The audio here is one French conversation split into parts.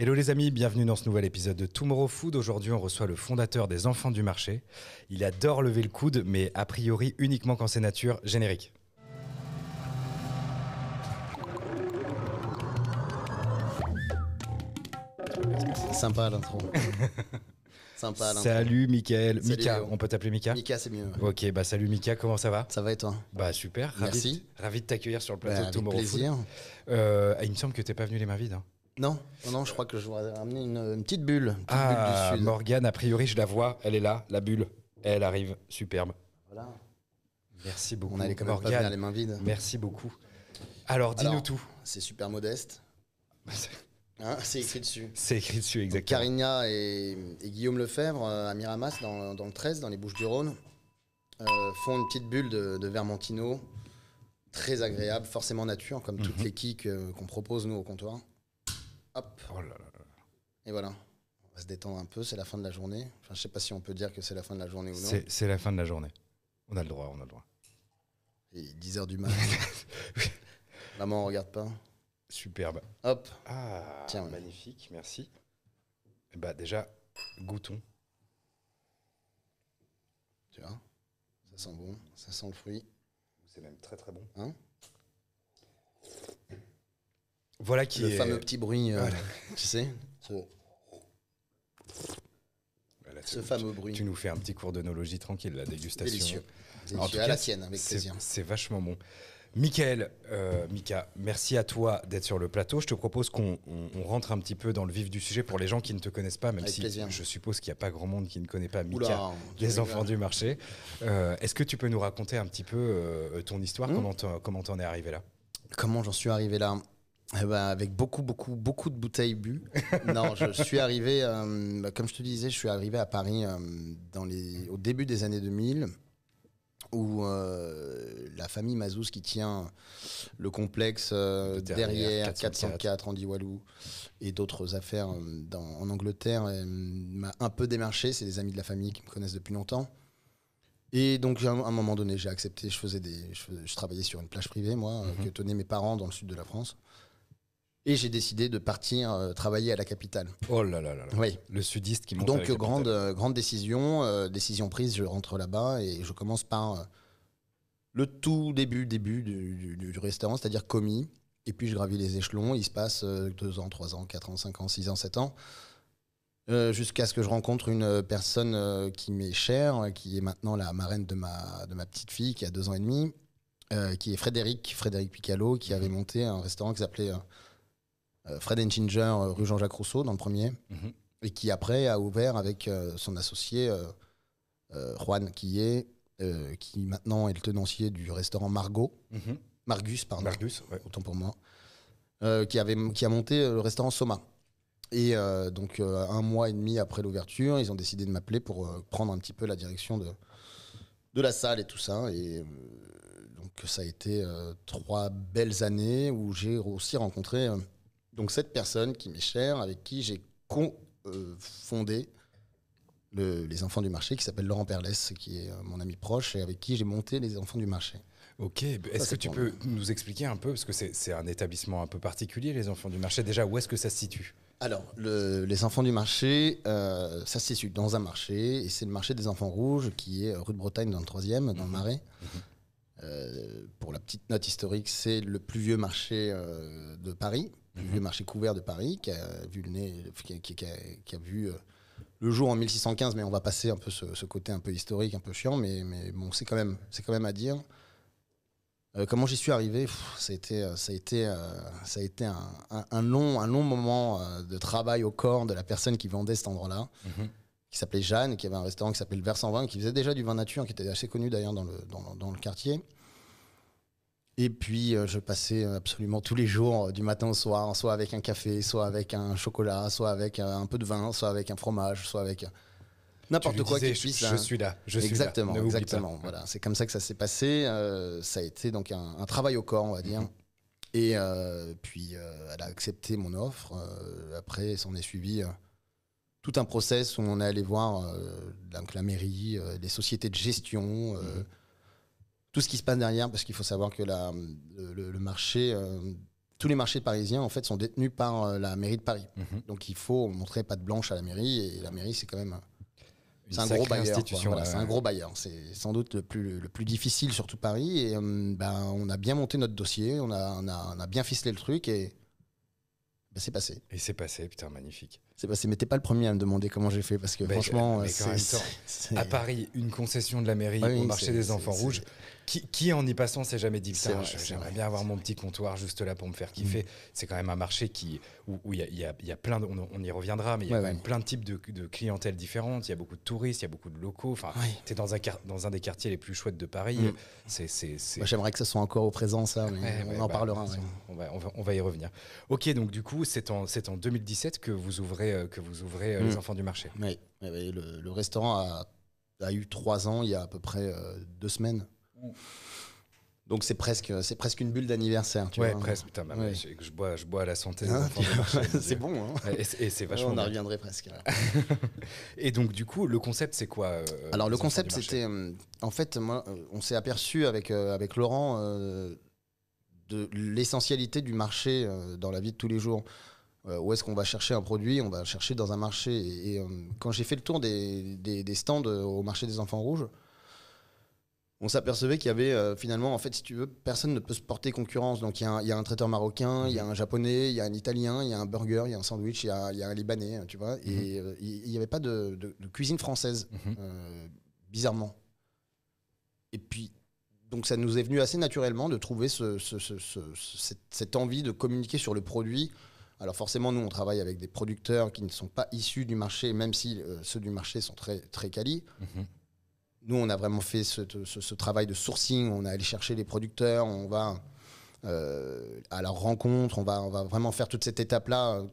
Hello les amis, bienvenue dans ce nouvel épisode de Tomorrow Food. Aujourd'hui, on reçoit le fondateur des Enfants du Marché. Il adore lever le coude, mais a priori uniquement quand c'est nature. Générique. Sympa l'intro. Sympa l'intro. Salut Mickaël. Mika, on peut t'appeler Mika Mika, c'est mieux. Ok, bah salut Mika, comment ça va Ça va et toi Bah super, ravi, Merci. ravi de t'accueillir sur le plateau bah, de Tomorrow Food. plaisir. Euh, il me semble que t'es pas venu les mains vides. Hein. Non, non, je crois que je vais ramener une, petite bulle. Une bulle ah, Morgane, a priori, je la vois. Elle est là, la bulle. Elle arrive, superbe. Voilà. Merci beaucoup. On allait quand même pas les mains vides. Merci beaucoup. Alors, dis-nous tout. C'est super modeste. Bah, hein, c'est écrit dessus. C'est écrit dessus, exactement. et, Guillaume Lefebvre euh, à Miramas, dans, le 13, dans les Bouches-du-Rhône, euh, font une petite bulle de, de Vermentino, très agréable, forcément nature, comme mhm. toutes les kicks euh, qu'on propose, nous, au comptoir. Hop. Oh Et voilà. On va se détendre un peu, c'est la fin de la journée. Je je sais pas si on peut dire que c'est la fin de la journée ou non. C'est la fin de la journée. On a le droit, on a le droit. Il 10h du matin. Maman, on regarde pas. Superbe. Hop. Ah, Tiens, magnifique, merci. Et eh Bah ben, déjà, goûtons. Tu vois Ça sent bon, ça sent le fruit. C'est même très très bon. Hein voilà qui le fameux petit bruit, euh, tu sais. Ce bah, fameux bruit. Tu nous fais un petit cours d'onologie tranquille, la dégustation. Délicieux. En tout la sienne, avec plaisir. C'est vachement bon. Michael, euh, Mika, merci à toi d'être sur le plateau. Je te propose qu'on rentre un petit peu dans le vif du sujet pour les gens qui ne te connaissent pas, même si je suppose qu'il n'y a pas grand monde qui ne connaît pas Mika, les enfants du marché. Euh, est-ce que tu peux nous raconter un petit peu ton histoire, hmm comment comment en es arrivé là Comment j'en suis arrivé là eh ben, avec beaucoup, beaucoup, beaucoup de bouteilles bues. non, je suis arrivé, euh, bah, comme je te disais, je suis arrivé à Paris euh, au début des années 2000, où euh, la famille Mazouz qui tient le complexe derrière, 404, en Diwalou et d'autres affaires en Angleterre m'a un peu démarché. C'est des amis de la famille qui me connaissent depuis longtemps. Et donc, à un moment donné, j'ai accepté. Je, faisais des, je, travaillais sur une plage privée, moi, mhm. que tenaient mes parents dans le sud de la France. Et j'ai décidé de partir euh, travailler à la capitale. Oh là là là. là. Oui. Le sudiste qui monte. Donc grande euh, grande décision, euh, décision prise. Je rentre là-bas et je commence par le tout début début du, restaurant, c'est-à-dire commis. Et puis je gravis les échelons. Il se passe 2 ans, 3 ans, 4 ans, 5 ans, 6 ans, 7 ans. Jusqu'à ce que je rencontre une personne qui m'est chère, qui est maintenant la marraine de ma, de ma petite fille, qui a 2 ans et demi, qui est Frédéric, Frédéric Picalo, qui mhm. avait monté un restaurant qui s'appelait euh, Fred and Ginger, euh, rue Jean-Jacques Rousseau, dans le premier, mhm. et qui après a ouvert avec euh, son associé Juan, qui est qui maintenant est le tenancier du restaurant Margot, mhm. Margus, pardon, Margus, autant pour moi, qui avait qui a monté le restaurant Soma. Et donc, un mois et demi après l'ouverture, ils ont décidé de m'appeler pour prendre un petit peu la direction de, de la salle et tout ça. Et donc, ça a été trois belles années où j'ai aussi rencontré donc cette personne qui m'est chère, avec qui j'ai euh, fondé les enfants du marché, qui s'appelle Laurent Perles, qui est euh, mon ami proche et avec qui j'ai monté les enfants du marché. Ok, est-ce que tu peux nous, expliquer un peu, parce que c'est un établissement un peu particulier, les enfants du marché, déjà, où est-ce que ça se situe alors, les enfants du marché, euh, ça se situe dans un marché, et c'est le marché des enfants rouges qui est rue de Bretagne dans le 3 dans le mhm. Marais. Mhm. pour la petite note historique, c'est le plus vieux marché de Paris, du le marché couvert de Paris, qui a vu le qui, a, vu euh, le jour en 1615, mais on va passer un peu ce, côté un peu historique, un peu chiant, mais, mais bon, c'est quand, même, quand même à dire. Euh, comment j'y suis arrivé Ça a été, euh, ça a été, ça a été un, long, un long moment de travail au corps de la personne qui vendait cet endroit-là, mhm. qui s'appelait Jeanne, qui avait un restaurant qui s'appelait le Vers 120, qui faisait déjà du vin nature, qui était assez connu d'ailleurs dans le, dans, dans le quartier. Et puis, euh, je passais euh, absolument tous les jours, euh, du matin au soir, soit avec un café, soit avec un chocolat, soit avec un peu de vin, soit avec un fromage, soit avec n'importe quoi qui puisse. Hein. Je, suis là, je exactement, suis là. Exactement, Voilà, c'est comme ça que ça s'est passé. ça a été donc un, travail au corps, on va dire. Mhm. Et puis, elle a accepté mon offre. après, s'en est suivi tout un process où on est allé voir donc la mairie, les sociétés de gestion. Mhm tout ce qui se passe derrière, parce qu'il faut savoir que la, le, marché, euh, tous les marchés parisiens en fait sont détenus par euh, la mairie de Paris. Mhm. Donc il faut montrer pas de blanche à la mairie, et la mairie c'est quand même c'est un, voilà, un gros bailleur. C'est sans doute le plus, le plus difficile sur tout Paris. Et euh, ben, on a bien monté notre dossier, on a, on a, bien ficelé le truc et ben, c'est passé. Et c'est passé, putain, magnifique c'est que mais t'es pas le premier à me demander comment j'ai fait parce que franchement, à Paris, une concession de la mairie au marché des enfants rouges, qui, en y passant s'est jamais dit ça j'aimerais bien avoir mon petit comptoir juste là pour me faire kiffer. Mm. C'est quand même un marché qui où il y, y, a plein, on, y reviendra, mais il y a quand même plein de types de, de clientèle différentes. Il y a beaucoup de touristes, il y a beaucoup de locaux. Enfin, oui. t'es dans un dans un des quartiers les plus chouettes de Paris. Mm. j'aimerais que ce soit encore au présent ça, mais on en bah, parlera. On va, on, va, on, va, y revenir. Ok, donc du coup, c'est en c'est en 2017 que vous ouvrez euh, que vous ouvrez euh, les mm. enfants du marché. le, restaurant a, eu trois ans il y a à peu près euh, deux semaines. Mm. Donc c'est presque, c'est presque une bulle d'anniversaire, presque. Putain, bah, je, bois, je bois à la santé. Hein c'est bon. Hein et, c'est vachement. on en reviendrait presque. et donc du coup, le concept, c'est quoi Alors le concept, c'était, en fait, moi, on s'est aperçu avec avec Laurent de l'essentialité du marché dans la vie de tous les jours. Euh, où est-ce qu'on va chercher un produit On va chercher dans un marché. Et, euh, quand j'ai fait le tour des, stands euh, au marché des enfants rouges, on s'apercevait qu'il y avait finalement, en fait, si tu veux, personne ne peut se porter concurrence. Donc il y, a un traiteur marocain, il y a mhm. un japonais, il y a un italien, il y a un burger, il y a un sandwich, il y a, un libanais, hein, tu vois. Et mhm. il n'y avait pas de, cuisine française, mhm. bizarrement. Et puis, donc ça nous est venu assez naturellement de trouver cette, envie de communiquer sur le produit alors forcément, nous, on travaille avec des producteurs qui ne sont pas issus du marché, même si euh, ceux du marché sont très, très quali. Mhm. Nous, on a vraiment fait ce, travail de sourcing, on a allé chercher les producteurs, on va euh, à leur rencontre, on va, vraiment faire toute cette étape-là euh,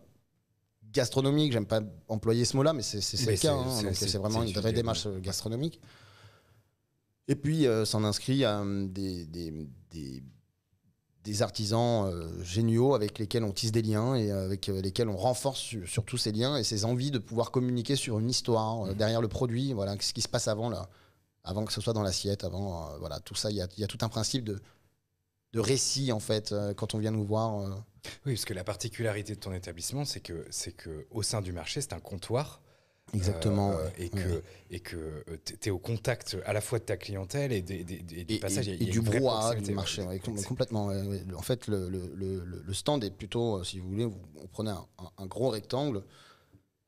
gastronomique, j'aime pas employer ce mot-là, mais c'est le cas, c'est hein. vraiment une vraie démarche gastronomique. Et puis, s'en inscrit à des des artisans euh, géniaux avec lesquels on tisse des liens et euh, avec euh, lesquels on renforce surtout ces liens et ces envies de pouvoir communiquer sur une histoire mmh. derrière le produit, voilà, ce qui se passe avant, là, avant que ce soit dans l'assiette, avant, voilà, tout ça, il y, a, tout un principe de, de récit en fait quand on vient nous voir. Oui, parce que la particularité de ton établissement, c'est que, c'est que au sein du marché, c'est un comptoir Exactement. Euh, et, que, et euh, que tu es au contact à la fois de ta clientèle et, des, des, et, du brouhaha du marché, complètement. en fait, le, le, le, stand est plutôt, euh, si vous voulez, vous, prenait prenez un, gros rectangle.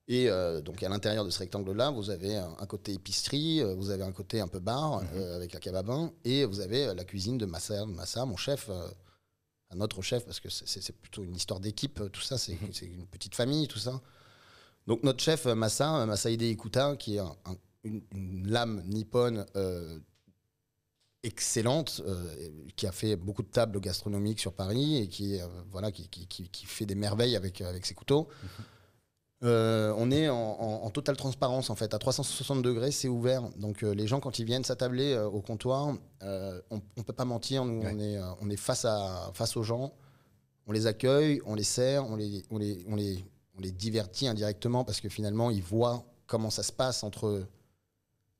Et donc à l'intérieur de ce rectangle-là, vous avez un, côté épicerie, vous avez un côté un peu bar mm-hmm. avec un kebabin, et vous avez la cuisine de Massa, Massa mon chef, un autre chef, parce que c'est plutôt une histoire d'équipe, tout ça, mm-hmm. c'est une petite famille, tout ça. Donc notre chef euh, Massa, euh, Masaide Ikuta, qui est une, lame nippone euh, excellente, qui a fait beaucoup de tables gastronomiques sur Paris et qui, voilà, qui, fait des merveilles avec, ses couteaux. Mhm. on est en, totale transparence en fait, à 360 degrés c'est ouvert. Donc les gens quand ils viennent s'attabler au comptoir, on ne peut pas mentir, nous on est, face, à, face aux gens, on les accueille, on les sert, on les on les divertit indirectement parce que finalement, ils voient comment ça se passe entre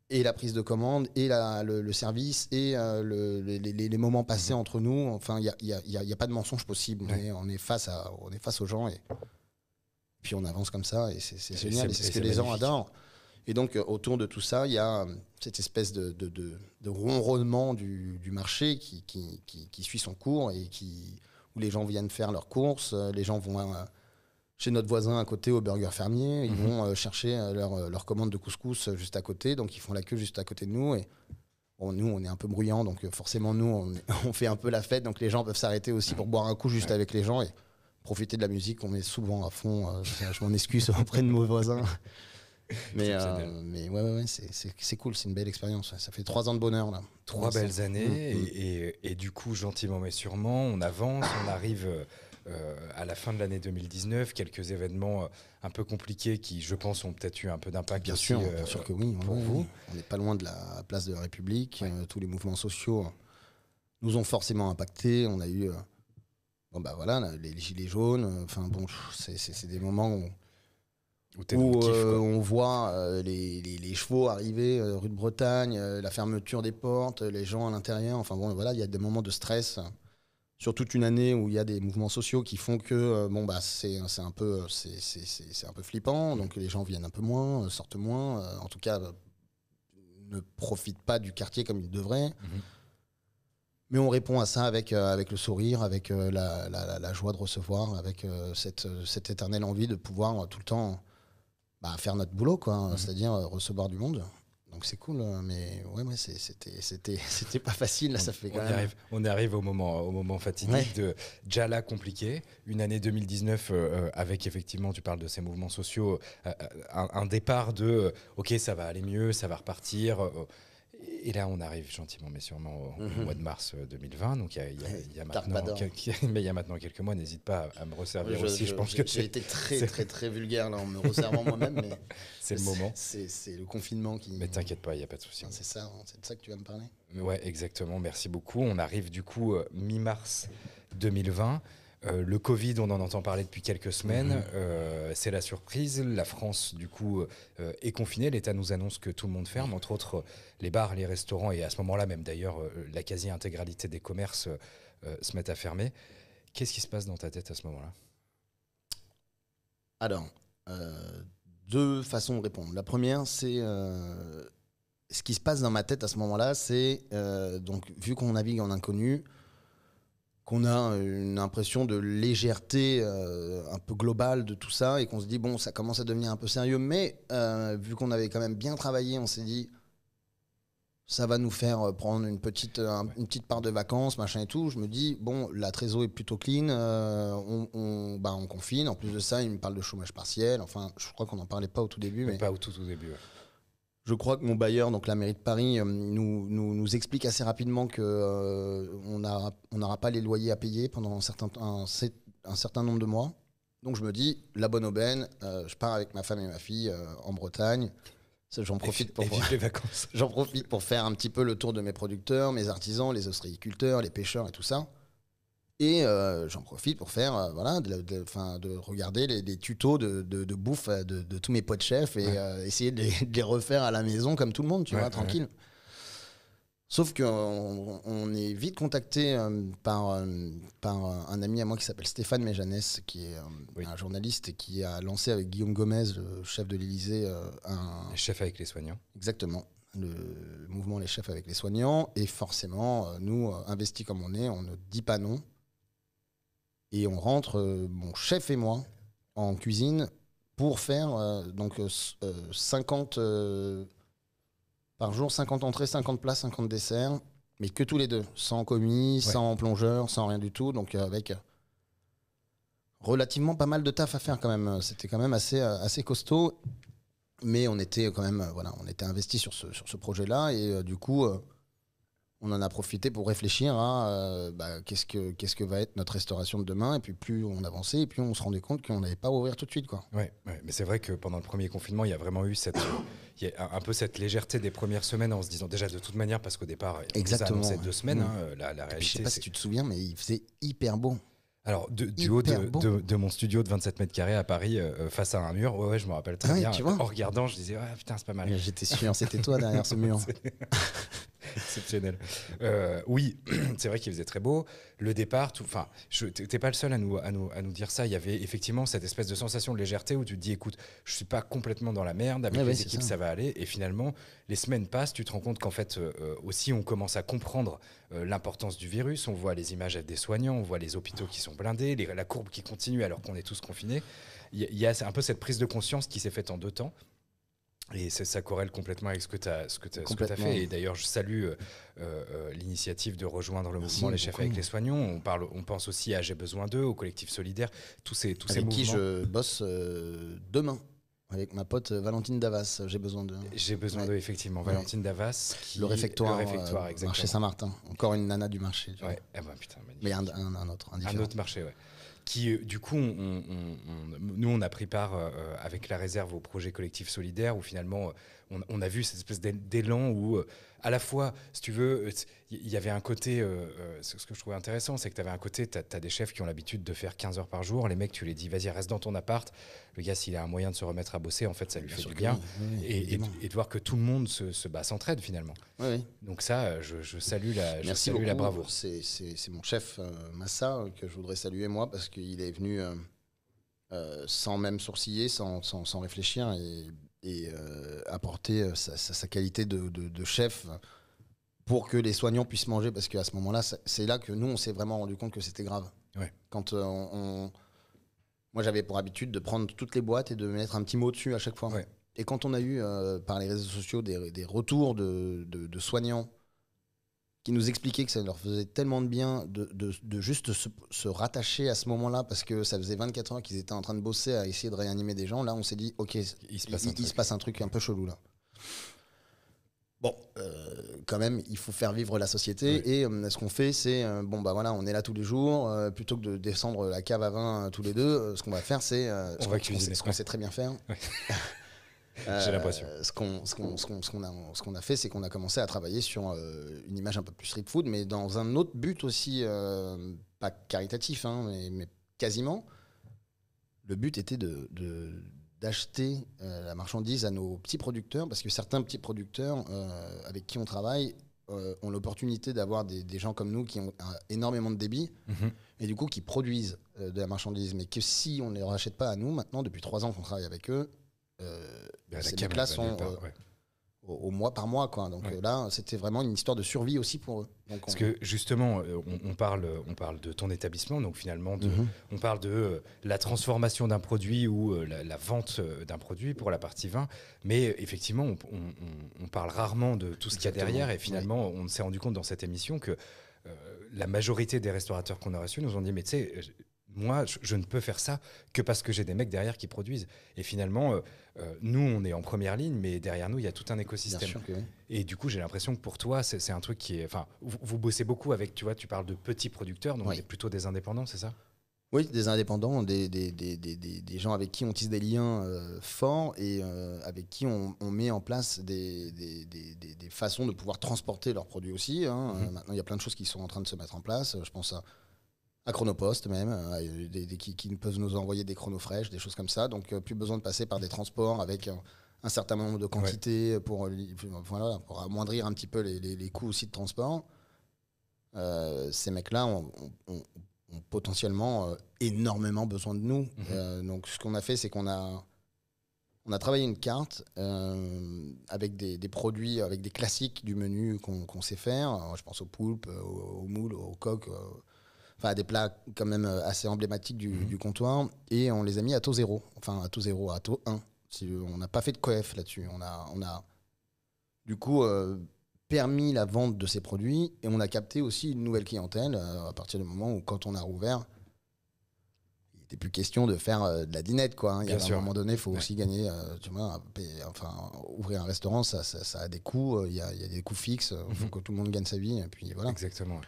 et la prise de commande et la, le, service et euh, le, les, moments passés mhm. entre nous. Enfin, il n'y a, y a, y a, pas de mensonge possible. On, est, face à, on est face aux gens et puis on avance comme ça et c'est génial. C'est ce que les gens adorent. Et donc, euh, autour de tout ça, il y a euh, cette espèce de, de, de, ronronnement du, du marché qui, qui, qui, qui, suit son cours et qui, où les gens viennent faire leurs courses, les gens vont chez notre voisin à côté au Burger Fermier. Ils mhm. vont euh, chercher euh, euh, leur, commande de couscous juste à côté. Donc ils font la queue juste à côté de nous. Et nous, on est un peu bruyant. Donc forcément, nous, on, fait un peu la fête. Donc les gens peuvent s'arrêter aussi pour boire un coup juste avec les gens et profiter de la musique. qu'on met souvent à fond. je m'en excuse auprès de nos voisins. mais, euh, mais ouais, ouais, c'est cool, c'est une belle expérience. Ça fait trois ans de bonheur là. Trois belles années mm, mm. et, du coup, gentiment mais sûrement, on avance, on arrive euh, euh, à la fin de l'année 2019. Quelques événements un peu compliqués qui, je pense, ont peut-être eu un peu d'impact. Bien, sûr, sûr que oui. Pour vous, on n'est pas loin de la place de la République. tous les mouvements sociaux nous ont forcément impactés. On a eu bon bah voilà les gilets jaunes. Enfin bon, c'est des moments où où euh, on voit euh, les, chevaux arriver euh, rue de Bretagne, la fermeture des portes, les gens à l'intérieur. Enfin bon, voilà, il y a des moments de stress sur toute une année où il y a des mouvements sociaux qui font que bon bah c'est un peu c'est un peu flippant. Donc les gens viennent un peu moins, sortent moins. en tout cas, ne profitent pas du quartier comme ils devraient. Mhm. Mais on répond à ça avec, avec le sourire, avec la, joie de recevoir, avec cette, cette éternelle envie de pouvoir tout le temps bah, faire notre boulot, quoi. Hein, mhm. C'est-à-dire euh, recevoir du monde. Donc c'est cool, hein, mais ouais, ouais c'était, c'était, c'était pas facile. Là, on, ça fait on, arrive, au moment, au moment fatidique de Jala compliqué. Une année 2019 euh, euh, avec effectivement, tu parles de ces mouvements sociaux, un, départ de OK, ça va aller mieux, ça va repartir. Et là, on arrive gentiment mais sûrement au, mhm. mois de mars 2020. Euh, Donc, il y, a maintenant quelques mois, n'hésite pas à me resservir aussi. Je, pense que j'ai été très, très, très vulgaire là, en me resservant moi-même. c'est le moment. C'est le confinement qui. Mais t'inquiète pas, il n'y a pas de souci. C'est ça, hein, c'est de ça que tu vas me parler. Ouais, exactement. Merci beaucoup. On arrive du coup euh, mi-mars 2020. Euh, le Covid, on en entend parler depuis quelques semaines. Mhm. Euh, c'est la surprise. La France, du coup, euh, est confinée. L'État nous annonce que tout le monde ferme, entre autres les bars, les restaurants, et à ce moment-là même, d'ailleurs, la quasi-intégralité des commerces se mettent à fermer. Qu'est-ce qui se passe dans ta tête à ce moment-là Alors, deux façons de répondre. La première, c'est ce qui se passe dans ma tête à ce moment-là, c'est donc vu qu'on navigue en inconnu qu'on a une impression de légèreté euh, un peu globale de tout ça et qu'on se dit bon ça commence à devenir un peu sérieux mais euh, vu qu'on avait quand même bien travaillé on s'est dit ça va nous faire euh, prendre une petite une petite part de vacances machin et tout je me dis bon la trésor est plutôt clean on, bah, on confine en plus de ça il me parle de chômage partiel enfin je crois qu'on n'en parlait pas au tout début mais, pas au tout, tout début je crois que mon bailleur, donc la mairie de Paris, euh, nous, explique assez rapidement qu'on euh, on n'aura pas les loyers à payer pendant un certain, certain nombre de mois. Donc je me dis, la bonne aubaine, euh, je pars avec ma femme et ma fille en Bretagne. J'en profite, pour, profite pour faire un petit peu le tour de mes producteurs, mes artisans, les ostréiculteurs, les pêcheurs et tout ça. Et euh, j'en profite pour faire, euh, voilà, de, regarder les, des tutos de, bouffe euh, de, tous mes potes chefs et essayer de les, refaire à la maison comme tout le monde, tu vois, tranquille. Sauf qu'on on est vite contacté par, par un ami à moi qui s'appelle Stéphane Méjanès, qui est un journaliste qui a lancé avec Guillaume Gomez, le chef de l'Élysée, un. Les chefs avec les soignants. Exactement le mouvement Les Chefs avec les soignants. Et forcément, nous, investis comme on est, on ne dit pas non. Et on rentre, euh, mon chef et moi, en cuisine pour faire euh, donc 50 euh, par jour, 50 entrées, 50 plats, 50 desserts, mais que tous les deux, sans commis, sans plongeurs, sans rien du tout, donc avec relativement pas mal de taf à faire quand même. C'était quand même assez, assez costaud, mais on était quand même voilà, on était investi sur ce, sur ce projet-là et du coup, on en a profité pour réfléchir à euh, bah, qu'est-ce que qu'est-ce que va être notre restauration de demain et puis plus on avançait et plus on se rendait compte qu'on n'allait pas ouvrir tout de suite quoi. Ouais, mais c'est vrai que pendant le premier confinement il y a vraiment eu cette un peu cette légèreté des premières semaines en se disant déjà de toute manière parce qu'au départ exactement ces deux semaines mmh. hein, la, réalité. sais pas si tu te souviens mais il faisait hyper beau. Alors, du haut de, mon studio de 27 mètres carrés à Paris, euh, euh, face à un mur, ouais, je me rappelle très ah bien. Tu vois en regardant, je disais, ouais, ah, putain, c'est pas mal. J'étais sûr, c'était toi derrière ce mur. Exceptionnel. Euh, oui, c'est vrai qu'il faisait très beau. Le départ, enfin, t'es pas le seul à nous, nous, à nous dire ça. Il y avait effectivement cette espèce de sensation de légèreté où tu dis, écoute, je suis pas complètement dans la merde, avec les équipes ça. va aller. Et finalement, les semaines passent, tu te rends compte qu'en fait, euh, euh, aussi, on commence à comprendre l'importance du virus. On voit les images des soignants, on voit les hôpitaux qui sont blindés, la courbe qui continue alors qu'on est tous confinés. Il y a un peu cette prise de conscience qui s'est faite en deux temps. Et ça, corrèle complètement avec ce que tu as, ce que as, as fait. Et d'ailleurs, je salue euh, euh, l'initiative de rejoindre le mouvement Les Chefs avec les soignants. On, parle, on pense aussi à J'ai besoin d'eux, au collectif solidaire, tous ces, tous avec ces qui je bosse euh, demain. Avec ma pote Valentine Davas, j'ai besoin d'eux. J'ai besoin d'eux, effectivement. Valentine Davas. Le réfectoire. Le réfectoire, Marché Saint-Martin. Encore une nana du marché. Ouais, eh ben, putain, Mais un, autre. Un autre marché, ouais qui, euh, du coup, nous, on a pris part euh, euh, avec la réserve au projet collectif solidaire, où finalement, on, a vu cette espèce d'élan où, euh, à la fois, si tu veux, il euh, y avait un côté, euh, ce que je trouvais intéressant, c'est que tu avais un côté, tu as, des chefs qui ont l'habitude de faire 15 heures par jour, les mecs, tu les dis, vas-y, reste dans ton appart, le gars, s'il a un moyen de se remettre à bosser, en fait, ça lui fait du bien, et, de voir que tout le monde se, bat, s'entraide finalement. Oui, Donc ça, je, salue la, la bravoure. C'est mon chef, Massa, que je voudrais saluer, moi, parce qu'il est venu... sans même sourciller, sans, réfléchir. Et et euh, apporter euh, sa, qualité de, chef pour que les soignants puissent manger, parce qu'à ce moment-là, c'est là que nous, on s'est vraiment rendu compte que c'était grave. Quand euh, on, Moi, j'avais pour habitude de prendre toutes les boîtes et de mettre un petit mot dessus à chaque fois. Et quand on a eu, par les réseaux sociaux, des, retours de soignants qui nous expliquaient que ça leur faisait tellement de bien de, de, juste se, rattacher à ce moment-là parce que ça faisait 24 heures qu'ils étaient en train de bosser à essayer de réanimer des gens. Là, on s'est dit, ok, il se, passe un truc un peu chelou là. Bon, euh, quand même, il faut faire vivre la société. Et euh, ce qu'on fait, c'est euh, bon, bah voilà, on est là tous les jours. plutôt que de descendre la cave à vin tous les deux, ce qu'on va faire, c'est ce qu'on sait, très bien faire. J'ai l'impression. Ce qu'on a, fait, c'est qu'on a commencé à travailler sur euh, une image un peu plus street food, mais dans un autre but aussi, euh, pas caritatif, hein, mais, quasiment. Le but était d'acheter euh, la marchandise à nos petits producteurs, parce que certains petits producteurs avec qui on travaille ont l'opportunité d'avoir des, gens comme nous qui ont énormément de débit, mhm. et du coup qui produisent de la marchandise, mais que si on ne les rachète pas à nous, maintenant, depuis trois ans qu'on travaille avec eux, euh, bah, ces mecs-là sont euh, au, mois par mois. Quoi. Donc euh, là, c'était vraiment une histoire de survie aussi pour eux. Parce que justement, on, parle, on parle de ton établissement, donc finalement, de, mhm. on parle de la transformation d'un produit ou la, vente d'un produit pour la partie vin, mais effectivement, on, parle rarement de tout ce qu'il y a derrière, et finalement, on s'est rendu compte dans cette émission que la majorité des restaurateurs qu'on a reçus nous ont dit, mais tu sais, moi, je, ne peux faire ça que parce que j'ai des mecs derrière qui produisent. Et finalement, euh, euh, nous, on est en première ligne, mais derrière nous, il y a tout un écosystème. Et du coup, j'ai l'impression que pour toi, c'est un truc qui est. Enfin, vous, bossez beaucoup avec, tu vois, tu parles de petits producteurs, donc oui. plutôt des indépendants, c'est ça oui, des indépendants, des, des, des, des, gens avec qui on tisse des liens euh, forts et avec qui on, met en place des, façons de pouvoir transporter leurs produits aussi. Hein. Mm-hmm. Maintenant, il y a plein de choses qui sont en train de se mettre en place. Je pense à à Chronopost même, euh, qui, peuvent nous envoyer des chronos fraîches, des choses comme ça. Donc euh, plus besoin de passer par des transports avec euh, un, certain nombre de quantités pour, amoindrir un petit peu les, coûts aussi de transport. ces mecs-là ont, potentiellement énormément besoin de nous. Mhm. donc ce qu'on a fait, c'est qu'on a, on a travaillé une carte avec des, produits, avec des classiques du menu qu'on sait faire. je pense aux poulpes, aux moules, aux coques enfin des plats quand même euh, assez emblématiques mhm. du, comptoir, et on les a mis à taux zéro, enfin à taux zéro, à taux 1. Euh, on n'a pas fait de coef là-dessus. On a, on a du coup euh, permis la vente de ces produits et on a capté aussi une nouvelle clientèle à partir du moment où, quand on a rouvert, il n'était plus question de faire de la dinette. Quoi, hein. sûr. À un moment donné, il faut aussi gagner. tu vois, enfin, ouvrir un restaurant, ça, a des coûts. Il y a, des coûts fixes. Il faut mhm. que tout le monde gagne sa vie. Et puis, voilà. Exactement.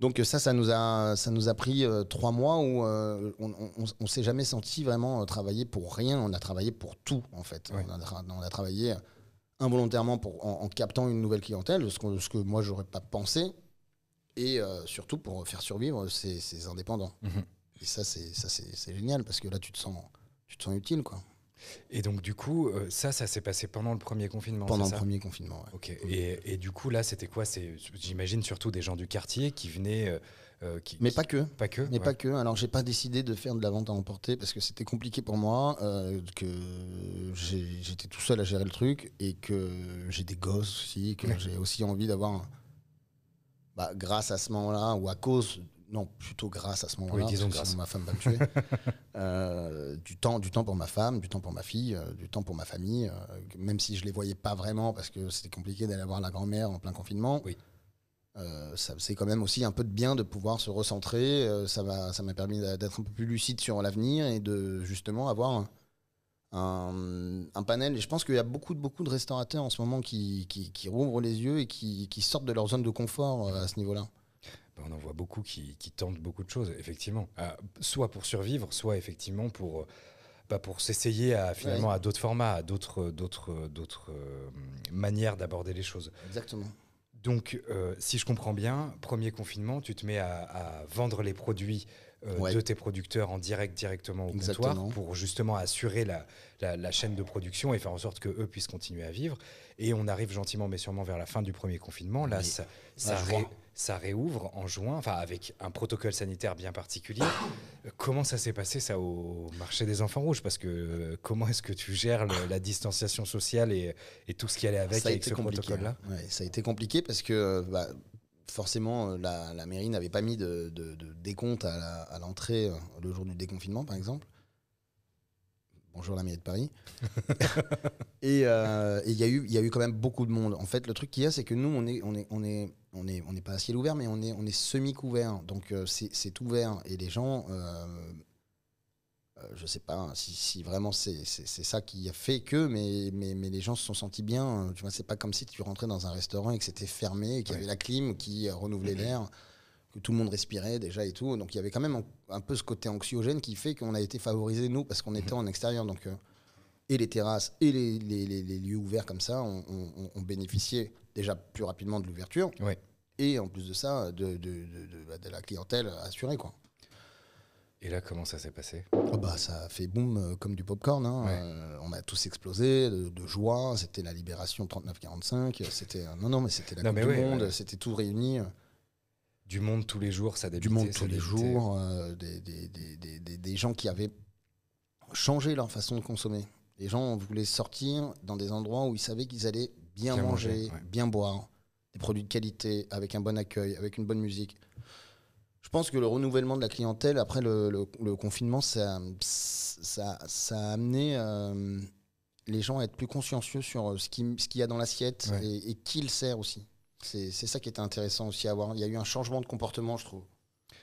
Donc euh, ça, ça nous a, ça nous a pris euh, trois mois où euh, on, on, s'est jamais senti vraiment travailler pour rien. On a travaillé pour tout en fait. On, a travaillé involontairement en, captant une nouvelle clientèle, ce que, ce que moi j'aurais pas pensé, et surtout pour faire survivre ces, indépendants. Mhm. Et ça, c'est ça, c'est génial parce que là, tu te sens, tu te sens utile quoi. Et donc, du coup, euh, ça, ça s'est passé pendant le premier confinement Pendant le premier confinement, oui. Ok. Et, du coup, là, c'était quoi J'imagine surtout des gens du quartier qui venaient. Euh, euh, qui, mais pas que. Pas que. Mais pas que. Alors j'ai pas décidé de faire de la vente à emporter parce que c'était compliqué pour moi, que j'étais tout seul à gérer le truc et que j'ai des gosses aussi, que j'ai aussi envie d'avoir. Bah, grâce à ce moment-là ou à cause non, plutôt grâce à ce moment-là. disons Ma femme va me tuer. Euh, du, temps, du temps pour ma femme, du temps pour ma fille, euh, du temps pour ma famille, euh, même si je ne les voyais pas vraiment parce que c'était compliqué d'aller voir la grand-mère en plein confinement. Oui. c'est quand même aussi un peu de bien de pouvoir se recentrer. ça m'a ça permis d'être un peu plus lucide sur l'avenir et de justement avoir un, panel. Et je pense qu'il y a beaucoup, beaucoup de restaurateurs en ce moment qui, qui, rouvrent les yeux et qui sortent de leur zone de confort à ce niveau-là. Bah, on en voit beaucoup qui, tentent beaucoup de choses, effectivement. Ah, soit pour survivre, soit effectivement pour, euh, bah, pour s'essayer à, finalement à d'autres formats, à d'autres, d'autres, d'autres euh, manières d'aborder les choses. Exactement. Donc, euh, si je comprends bien, premier confinement, tu te mets à, vendre les produits de tes producteurs en direct directement au comptoir pour justement assurer la, chaîne de production et faire en sorte que eux puissent continuer à vivre. Et on arrive gentiment mais sûrement vers la fin du premier confinement. Là, ça, ça réouvre en juin, enfin avec un protocole sanitaire bien particulier. Euh, comment ça s'est passé ça au marché des enfants rouges Parce que euh, comment est-ce que tu gères la distanciation sociale et, tout ce qui allait avec, avec ce protocole-là hein. Ça a été compliqué parce que euh, bah, forcément la, mairie n'avait pas mis de décompte à l'entrée le jour du déconfinement par exemple. Bonjour la mairie de Paris. Euh, et il eu y, y, a eu quand même beaucoup de monde. En fait, le truc qu'il y a, c'est que nous, on n'est on est, on est, on est, on est pas à ciel ouvert, mais on est, on est semi-couvert. Donc euh, c'est ouvert. Et les gens, euh, je ne sais pas si, vraiment c'est ça qui a fait que, mais, mais, les gens se sont sentis bien. Tu vois, c'est pas comme si tu rentrais dans un restaurant et que c'était fermé, et qu'il y avait la clim qui renouvelait mm-hmm. l'air que tout le monde respirait déjà et tout. Donc il y avait quand même un, peu ce côté anxiogène qui fait qu'on a été favorisé nous, parce qu'on était mhm. en extérieur. Donc, euh, et les terrasses et les, les, lieux ouverts comme ça, ont bénéficié déjà plus rapidement de l'ouverture. Et en plus de ça, bah, de, la clientèle assurée. Quoi. Et là, comment ça s'est passé oh, bah, Ça a fait boum euh, comme du popcorn. Hein. Euh, on a tous explosé de, joie. C'était la libération 39-45. C'était non, non, mais c'était la non, du monde. C'était tout réuni. Du monde tous les jours, ça débutait. Du monde tous les jours, euh, des, gens qui avaient changé leur façon de consommer. Les gens voulaient sortir dans des endroits où ils savaient qu'ils allaient bien, manger, bien boire, des produits de qualité, avec un bon accueil, avec une bonne musique. Je pense que le renouvellement de la clientèle après le, confinement, ça, a amené euh, les gens à être plus consciencieux sur euh, ce qu'il y a dans l'assiette et, et qui le sert aussi. C'est ça qui était intéressant aussi à voir. Il y a eu un changement de comportement, je trouve.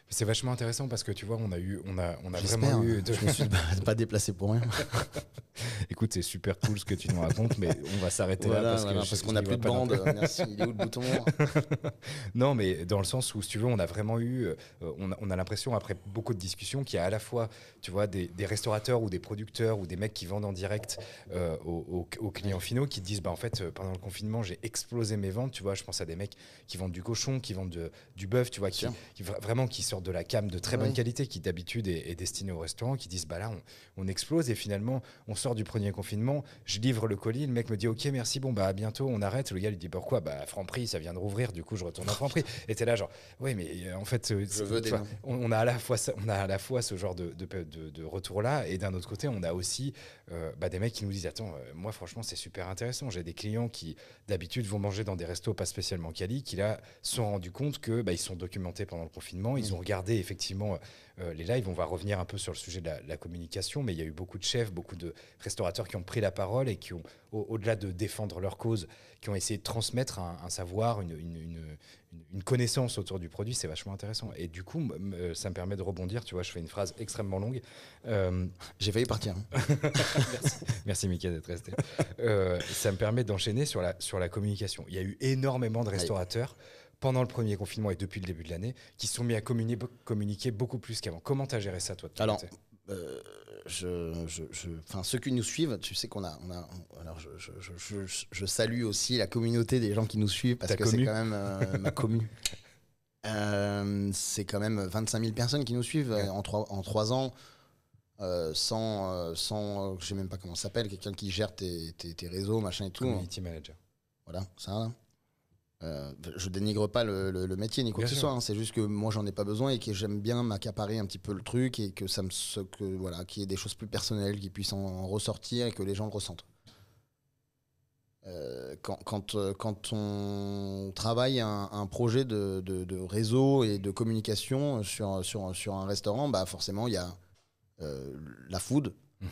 C'est vachement intéressant parce que tu vois, on a eu, on a, on a vraiment eu. Hein. Je me suis pas déplacé pour rien. Écoute, c'est super cool ce que tu nous racontes, mais on va s'arrêter là parce qu'on a plus de bande. Merci. Il est où le bouton Non, mais dans le sens où, si tu veux, on a vraiment eu, euh, on a, l'impression après beaucoup de discussions qu'il y a à la fois, tu vois, des, restaurateurs ou des producteurs ou des mecs qui vendent en direct euh, aux, clients finaux qui disent, bah en fait, euh, pendant le confinement, j'ai explosé mes ventes. Tu vois, je pense à des mecs qui vendent du cochon, qui vendent du bœuf, tu vois, qui, vraiment qui de la cam de très bonne qualité qui d'habitude est, destinée au restaurant, qui disent bah là on, explose et finalement on sort du premier confinement, je livre le colis, le mec me dit ok merci bon bah à bientôt on arrête, le gars lui dit bah, pourquoi bah Franprix ça vient de rouvrir du coup je retourne à Franprix et t'es là genre oui mais euh, en fait euh, on, a à la fois on a à la fois ce genre de, de, de, retour là et d'un autre côté on a aussi euh, bah, des mecs qui nous disent attends moi franchement c'est super intéressant j'ai des clients qui d'habitude vont manger dans des restos pas spécialement quali qui là sont rendus compte que bah, ils sont documentés pendant le confinement ils mm. ont garder effectivement euh, les lives, on va revenir un peu sur le sujet de la, communication, mais il y a eu beaucoup de chefs, beaucoup de restaurateurs qui ont pris la parole et qui ont, au-delà de défendre leur cause, qui ont essayé de transmettre un, savoir, une, connaissance autour du produit. C'est vachement intéressant. Et du coup, euh, ça me permet de rebondir. Tu vois, je fais une phrase extrêmement longue. Euh, J'ai failli partir. Hein. Merci, Merci d'être resté. ça me permet d'enchaîner sur la, sur la communication. Il y a eu énormément de restaurateurs pendant le premier confinement et depuis le début de l'année, qui sont mis à communiquer, beaucoup plus qu'avant. Comment tu as géré ça, toi Alors, euh, je, ceux qui nous suivent, tu sais qu'on a, a alors je, salue aussi la communauté des gens qui nous suivent parce que euh, euh, c'est quand même ma commu. c'est quand même 25 000 personnes qui nous suivent en, trois, en ans. sans, Je sans je sais même pas comment ça s'appelle, quelqu'un qui gère tes, réseaux, machin et tout. Community hein. manager. Voilà, ça. Là. Hein. Euh, je dénigre pas le, métier ni quoi que ce soit. Hein. C'est juste que moi j'en ai pas besoin et que j'aime bien m'accaparer un petit peu le truc et que ça me que voilà, qu'il y ait des choses plus personnelles qui puissent en, ressortir et que les gens le ressentent. Euh, quand, euh, quand, on travaille un, projet de, réseau et de communication sur, sur, un restaurant, bah forcément il y a la food, mhm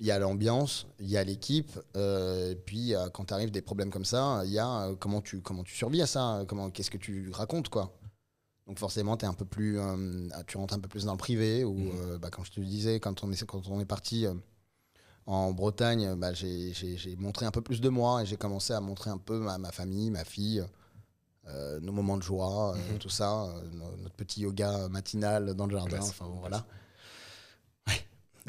il y a l'ambiance, il y a l'équipe, euh, et puis euh, quand quand arrives des problèmes comme ça, il y a euh, comment tu comment tu survis à ça, comment qu'est-ce que tu racontes quoi. Donc forcément, es un peu plus, tu rentres un peu plus dans le privé ou mmh. bah, comme je te le disais, quand on est quand on est parti en Bretagne, bah, j'ai montré un peu plus de moi et j'ai commencé à montrer un peu ma, ma famille, ma fille. nos moments de joie, mmh. tout ça, notre petit yoga matinal dans le jardin, enfin voilà.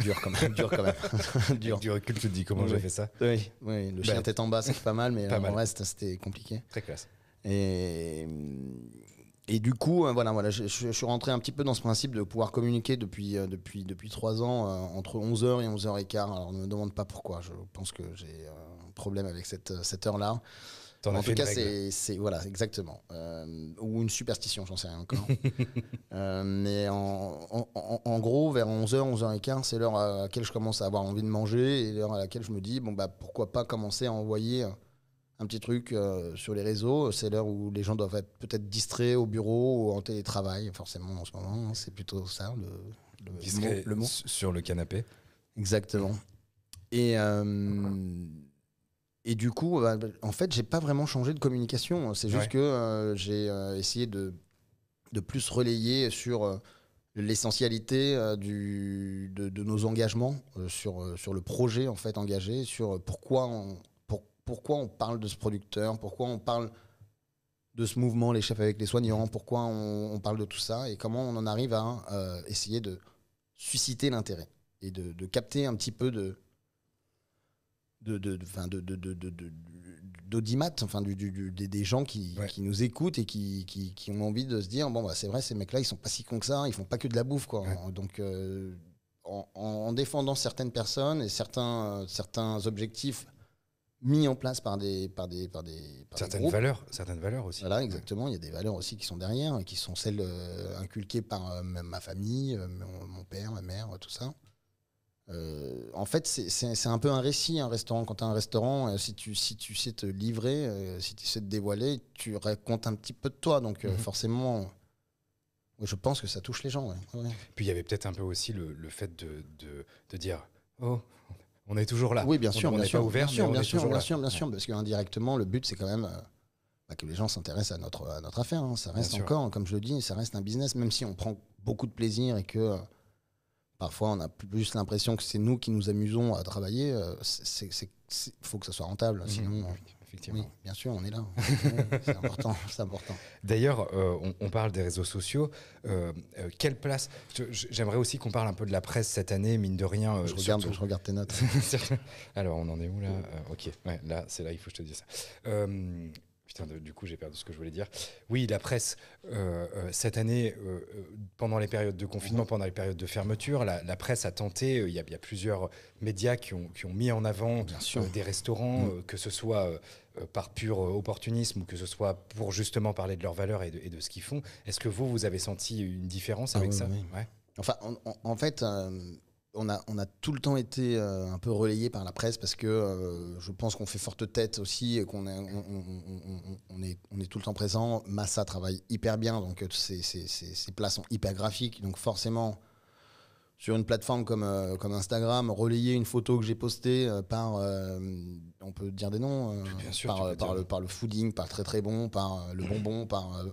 Dur quand même, dur quand même. dur. Du recul, tu te dis comment j'ai fait ça. Oui, oui. le bah, chien tête en bas, c'est pas mal, mais le reste, c'était compliqué. Très classe. Et, et du coup, euh, voilà, voilà je, suis rentré un petit peu dans ce principe de pouvoir communiquer depuis, euh, depuis, depuis 3 ans euh, entre 11h et 11h15. Alors ne me demande pas pourquoi, je pense que j'ai un problème avec cette, cette heure-là. En, tout cas, c'est voilà, exactement. Euh, ou une superstition, j'en sais rien encore. Euh, mais en, gros, vers 11h, 11h15, c'est l'heure à laquelle je commence à avoir envie de manger et l'heure à laquelle je me dis, bon, bah, pourquoi pas commencer à envoyer un petit truc euh, sur les réseaux. C'est l'heure où les gens doivent être peut-être distraits au bureau ou en télétravail, forcément, en ce moment. Hein. c'est plutôt ça, le, le, le mot. Sur le canapé. Exactement. Et. Et du coup, bah, en fait, j'ai pas vraiment changé de communication. C'est juste que euh, j'ai euh, essayé de, de plus relayer sur euh, l'essentialité du, de, nos engagements, sur, sur le projet en fait engagé, sur pourquoi on, pourquoi on parle de ce producteur, pourquoi on parle de ce mouvement, les chefs avec les soignants, pourquoi on, parle de tout ça et comment on en arrive à essayer de susciter l'intérêt et de capter un petit peu de, de, de, de, d'audimat, enfin du, du, des, gens qui, qui, nous écoutent et qui, qui, qui, ont envie de se dire bon bah c'est vrai ces mecs-là ils sont pas si cons que ça, ils font pas que de la bouffe quoi. Donc euh, en, en, défendant certaines personnes et certains, certains objectifs mis en place par des par des par des certaines valeurs certaines valeurs aussi voilà exactement il y a des valeurs aussi qui sont derrière qui sont celles euh, inculquées par euh, ma famille mon, père ma mère tout ça euh, en fait, c'est un peu un récit, un restaurant. Quand tu as un restaurant, euh, si, tu, si tu sais te livrer, euh, si tu sais te dévoiler, tu racontes un petit peu de toi. Donc, mhm. forcément, je pense que ça touche les gens. Puis, il y avait peut-être un peu aussi le, fait de, dire Oh, on est toujours là. Oui, bien sûr. On est pas ouvert, bien sûr, bien, sûr, bien, sûr parce qu'indirectement, le but, c'est quand même. Bah, que les gens s'intéressent à notre, affaire. Hein. Ça reste encore, comme je le dis, ça reste un business, même si on prend beaucoup de plaisir et que Parfois, on a plus l'impression que c'est nous qui nous amusons à travailler. Il euh, faut que ça soit rentable, mhm. sinon. Euh, effectivement. bien sûr, on est là. c'est important. important. D'ailleurs, euh, on, parle des réseaux sociaux. quelle place J'aimerais aussi qu'on parle un peu de la presse cette année, mine de rien. je, regarde, je regarde tes notes. Alors, on en est où là Ok, là, c'est là, il faut que je te dise ça. Putain, du coup, j'ai perdu ce que je voulais dire. Oui, la presse, euh, euh, cette année, euh, pendant les périodes de confinement, mhm. pendant les périodes de fermeture, la, presse a tenté, il y, a plusieurs médias qui ont, mis en avant des restaurants, mhm. que ce soit par pur opportunisme ou que ce soit pour justement parler de leurs valeurs et de, ce qu'ils font. Est-ce que vous, vous avez senti une différence ah avec ça Enfin, en, en fait, on a, on a tout le temps été euh, un peu relayé par la presse parce que euh, je pense qu'on fait forte tête aussi et qu'on est, on, est, on est tout le temps présent. Massa travaille hyper bien, donc euh, ses, places sont hyper graphiques. Donc forcément, sur une plateforme comme, comme Instagram, relayer une photo que j'ai postée par, on peut dire des noms, par, par, le, par le par très très bon, par le bonbon, par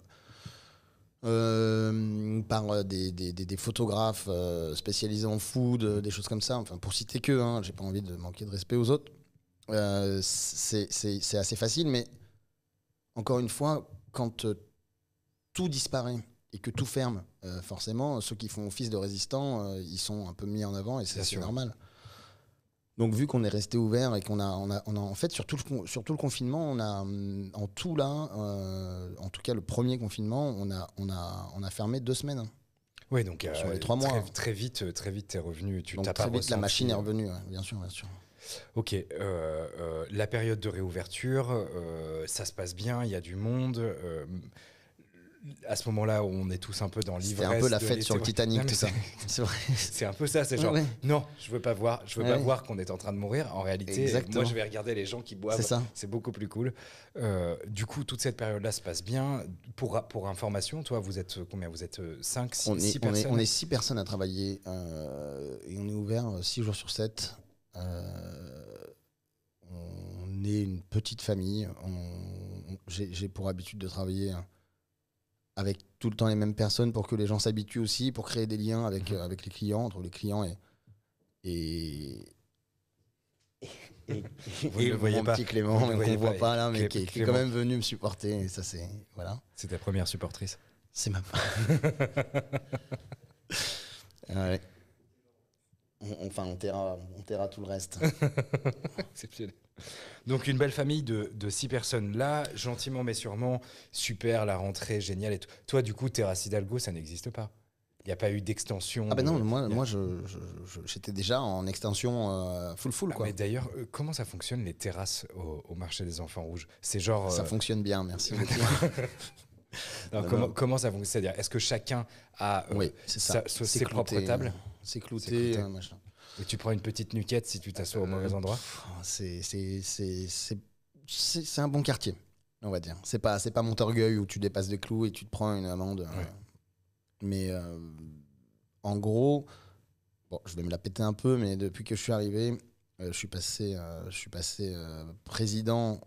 euh, par euh, des, photographes euh, spécialisés en food, des choses comme ça. Enfin, pour citer que, hein, j'ai pas envie de manquer de respect aux autres. c'est assez facile, mais encore une fois, quand tout disparaît et que tout ferme, forcément, ceux qui font office de résistants, ils sont un peu mis en avant et c'est normal. Donc vu qu'on est resté ouvert et qu'on a, on a, en fait sur tout, le, le confinement, on a mm, en tout là, euh, en tout cas le premier confinement, on a, on a, on a fermé deux semaines. Oui, donc euh, sur les trois mois. Très vite, euh, très vite, t'es revenu. Tu donc, as très vite, la machine est revenue, bien sûr, bien sûr. Ok, la période de réouverture, ça se passe bien, il y a du monde à ce moment-là, on est tous un peu dans l'ivresse. C'est un peu la fête sur le Titanic, tout ça. C'est un peu ça, c'est genre, non, je veux pas voir, je veux pas voir qu'on est en train de mourir. En réalité, moi, je vais regarder les gens qui boivent. C'est beaucoup plus cool. Euh, du coup, toute cette période-là se passe bien. Pour, pour information, toi, vous êtes euh, combien Vous êtes 5, euh, 6, six personnes On est 6 personnes à travailler et on est ouvert 6 jours sur 7. on est une petite famille. J'ai pour habitude de travailler hein, avec tout le temps les mêmes personnes pour que les gens s'habituent aussi, pour créer des liens avec, mhm. euh, avec les clients, entre les clients et. et... Et, pas. petit Clément, qu'on ne voit pas là, mais qui, est quand même venu me supporter. Et ça, c'est voilà. C'est ta première supportrice. C'est ma. Ah on, enfin, on taira, on tout le reste. Exceptionnel. Donc une belle famille de, six personnes là, gentiment mais sûrement, super, la rentrée, géniale. Et Toi, du coup, terrasse Hidalgo, ça n'existe pas il n'y a pas eu d'extension. Ah ben non, moi, moi j'étais déjà en extension euh, full full. Ah, d'ailleurs, euh, comment ça fonctionne les terrasses au, marché des enfants rouges C'est genre. Ça euh, fonctionne bien, merci comment, ça fonctionne C'est-à-dire, est-ce que chacun a ses propres tables C'est clouté. machin. Et tu prends une petite nuquette si tu t'assois au mauvais euh, endroit C'est un bon quartier, on va dire. C'est pas, pas orgueil où tu dépasses des clous et tu te prends une amende. Euh. mais euh, en gros, bon, je vais me la péter un peu, mais depuis que je suis arrivé, je suis passé, je suis passé président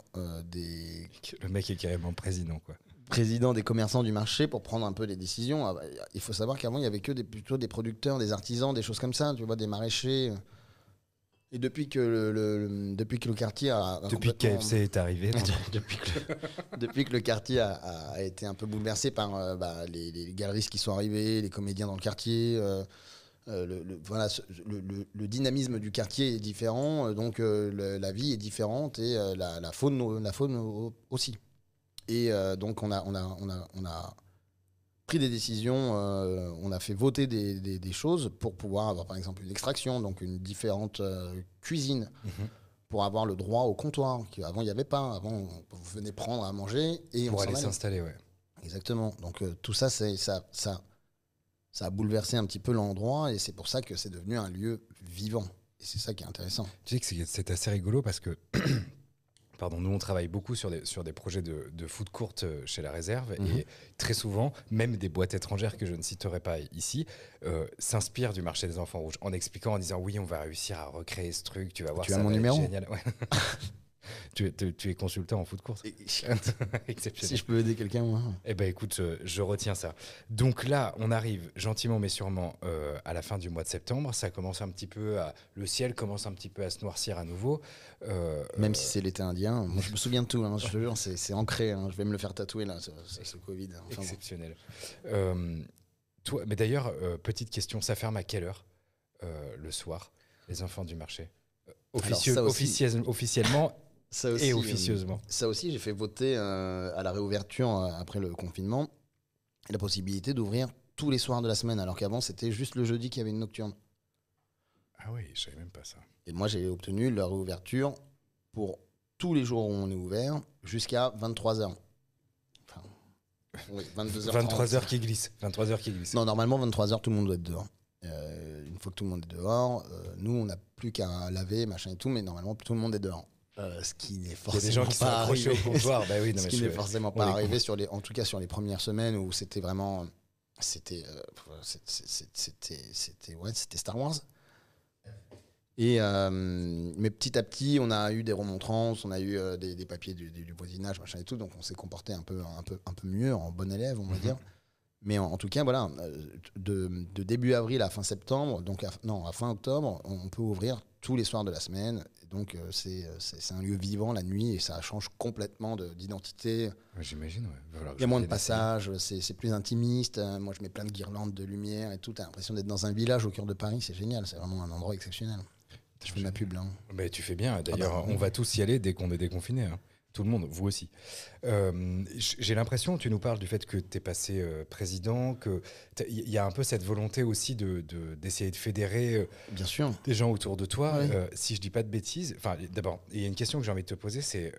des. Le mec est carrément président, quoi président des commerçants du marché pour prendre un peu les décisions. Ah bah, il faut savoir qu'avant, il y avait que des, plutôt des producteurs, des artisans, des choses comme ça, tu vois, des maraîchers. Et depuis que le, depuis que le quartier a. Depuis que KFC est arrivé. depuis, que depuis que le quartier a, été un peu bouleversé par euh, bah, les, galeristes qui sont arrivés, les comédiens dans le quartier. Euh, euh, le, voilà, le, dynamisme du quartier est différent, donc la vie est différente et la, la, faune, la faune aussi. Et euh, donc, on a, on, a, on, a, pris des décisions, euh, on a fait voter des, choses pour pouvoir avoir, par exemple, une extraction, donc une différente euh, cuisine. Mhm. pour avoir le droit au comptoir. Qui, avant, il n'y avait pas. Avant, vous venez prendre à manger et pour aller s'installer. Ouais. Exactement. Donc tout ça, c'est ça, ça, ça a bouleversé un petit peu l'endroit et c'est pour ça que c'est devenu un lieu vivant. Et c'est ça qui est intéressant. Tu sais que c'est assez rigolo parce que pardon, nous on travaille beaucoup sur des, sur des projets de, foot courte euh, chez la réserve et mhm. très souvent, même des boîtes étrangères que je ne citerai pas ici, euh, s'inspirent du marché des enfants rouges en expliquant, en disant oui, on va réussir à recréer ce truc, tu vas voir, ça as numéro génial. tu, es consultant en foot course. si je peux aider quelqu'un, moi. Eh ben écoute, euh, je retiens ça. Donc là, on arrive gentiment mais sûrement euh, à la fin du mois de septembre. Ça commence un petit peu à. Le ciel commence un petit peu à se noircir à nouveau. Euh, Même si c'est l'été indien, moi je me souviens de tout, hein, je te jure, c'est ancré. Hein. je vais me le faire tatouer là, ce, Covid. Hein. Exceptionnel. toi, mais d'ailleurs, petite question, ça ferme à quelle heure le soir, les enfants du marché officiellement ça aussi, et officieusement. Euh, ça aussi, j'ai fait voter euh, à la réouverture euh, après le confinement la possibilité d'ouvrir tous les soirs de la semaine, alors qu'avant c'était juste le jeudi qu'il y avait une nocturne. Ah oui, je savais même pas ça. Et moi j'ai obtenu la réouverture pour tous les jours où on est ouvert jusqu'à 23h. Enfin, 22h. 23h qui glisse. 23h qui glisse. Non, normalement 23h tout le monde doit être dehors. une fois que tout le monde est dehors, nous on n'a plus qu'à laver, machin et tout, mais normalement tout le monde est dehors. Euh, ce qui n'est forcément gens pas arrivé. Bah forcément pas arrivé sur les, en tout cas sur les premières semaines où c'était vraiment, c'était, euh, c'était, c'était, ouais, c'était Star Wars. Et euh, mais petit à petit, on a eu des remontrances, on a eu des, papiers du, voisinage, machin et tout, donc on s'est comporté un peu, un peu, un peu mieux, en bon élève, on va mhm. dire. Mais en, tout cas, voilà, de, début avril à fin septembre, donc non, à fin octobre, on peut ouvrir tous les soirs de la semaine. Donc euh, euh, c'est, un lieu vivant la nuit et ça change complètement d'identité. j'imagine, ouais. Il y a moins de passages, c'est, plus intimiste. Euh, moi, je mets plein de guirlandes de lumière et tout. T'as l'impression d'être dans un village au cœur de Paris, c'est génial. C'est vraiment un endroit exceptionnel. Je fais ma pub hein. bah, tu fais bien. D'ailleurs, ah bah, on va tous y aller dès qu'on est déconfiné. Hein. Tout le monde, vous aussi. Euh, j'ai l'impression, tu nous parles du fait que tu es passé euh, président, qu'il y a un peu cette volonté aussi d'essayer de, d'essayer de fédérer euh, Bien sûr. des gens autour de toi. si je ne dis pas de bêtises, d'abord, il y a une question que j'ai envie de te poser, c'est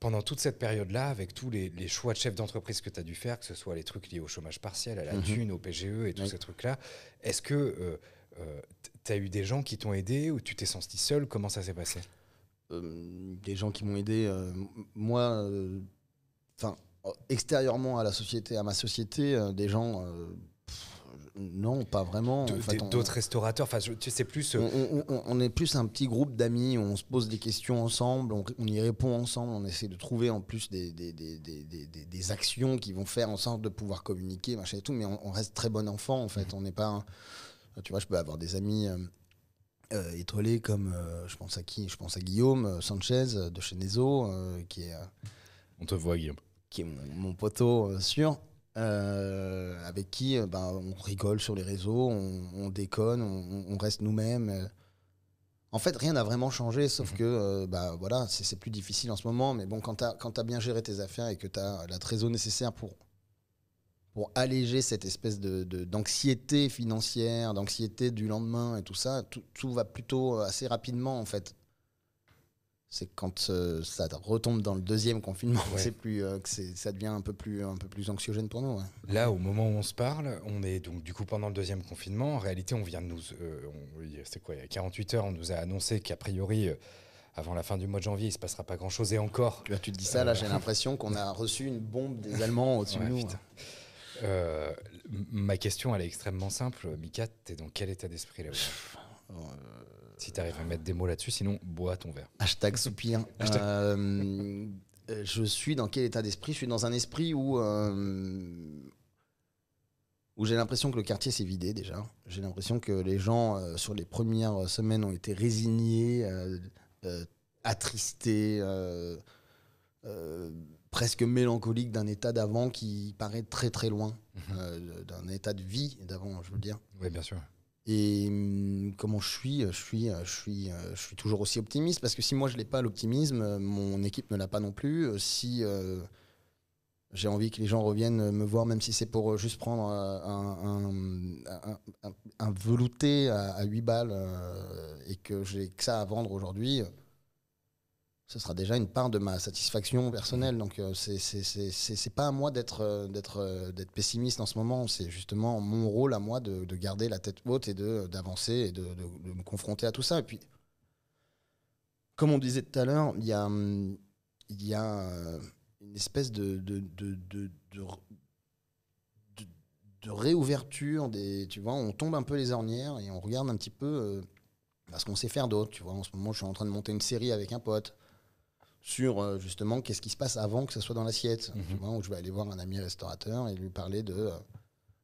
pendant toute cette période-là, avec tous les, choix de chef d'entreprise que tu as dû faire, que ce soit les trucs liés au chômage partiel, à la dune, mm-hmm. thune, au PGE et tous ces trucs-là, est-ce que tu as eu des gens qui t'ont aidé ou tu t'es senti seul Comment ça s'est passé euh, des gens qui m'ont aidé. Euh, moi, euh, enfin, extérieurement à la société, à ma société, des gens. non, pas vraiment. D'autres restaurateurs, enfin, tu sais plus. On, est plus un petit groupe d'amis, on se pose des questions ensemble, on, y répond ensemble, on essaie de trouver en plus des, des, des, des, actions qui vont faire en sorte de pouvoir communiquer, machin et tout, mais on, reste très bon enfant en fait. Mmh. On n'est pas. Tu vois, je peux avoir des amis. Euh, étoilé étoilés comme euh, je pense à qui Je pense à Guillaume euh, Sanchez de chez qui est. On te voit Guillaume. Qui est mon, poteau sûr. avec qui bah, on rigole sur les réseaux, on, déconne, on, reste nous-mêmes. En fait, rien n'a vraiment changé, sauf mhm. que bah, voilà, c'est plus difficile en ce moment. Mais bon, quand tu as, as, bien géré tes affaires et que tu as la trésor nécessaire pour pour alléger cette espèce de, d'anxiété financière, d'anxiété du lendemain et tout ça, tout, tout, va plutôt assez rapidement en fait. C'est quand euh, ça retombe dans le deuxième confinement plus, euh, que ça devient un peu plus, un peu plus anxiogène pour nous. Là, au moment où on se parle, on est donc du coup pendant le deuxième confinement. En réalité, on vient de nous. Euh, c'est quoi Il y a 48 heures, on nous a annoncé qu'a priori avant la fin du mois de janvier, il se passera pas grand chose et encore. Tu, tu te dis ça, là, j'ai l'impression qu'on a reçu une bombe des Allemands au-dessus de nous. Euh, ma question, elle est extrêmement simple. Mika, t'es dans quel état d'esprit là euh, Si t'arrives à mettre des mots là-dessus, sinon bois ton verre. Hashtag soupir. Euh, je suis dans quel état d'esprit Je suis dans un esprit où, où j'ai l'impression que le quartier s'est vidé déjà. J'ai l'impression que les gens, sur les premières semaines, ont été résignés, attristés presque mélancolique d'un état d'avant qui paraît très très loin, mhm. euh, d'un état de vie d'avant, je veux dire. Oui, bien sûr. Et hum, comment je suis je suis, euh, je suis, euh, je suis toujours aussi optimiste parce que si moi je n'ai pas l'optimisme, mon équipe ne l'a pas non plus. Si j'ai envie que les gens reviennent me voir, même si c'est pour juste prendre un, velouté à, huit 8 balles et que j'ai que ça à vendre aujourd'hui, ce sera déjà une part de ma satisfaction personnelle. Donc euh, ce c'est pas à moi d'être euh, d'être euh, d'être pessimiste en ce moment. C'est justement mon rôle à moi de, de, garder la tête haute et de d'avancer et de, de, me confronter à tout ça. Et puis, comme on disait tout à l'heure, il y a il y a une espèce de de réouverture des tu vois on tombe un peu les ornières et on regarde un petit peu bah, ce parce qu'on sait faire d'autres tu vois en ce moment je suis en train de monter une série avec un pote sur euh, justement qu'est-ce qui se passe avant que ça soit dans l'assiette. Mhm. où je vais aller voir un ami restaurateur et lui parler de euh,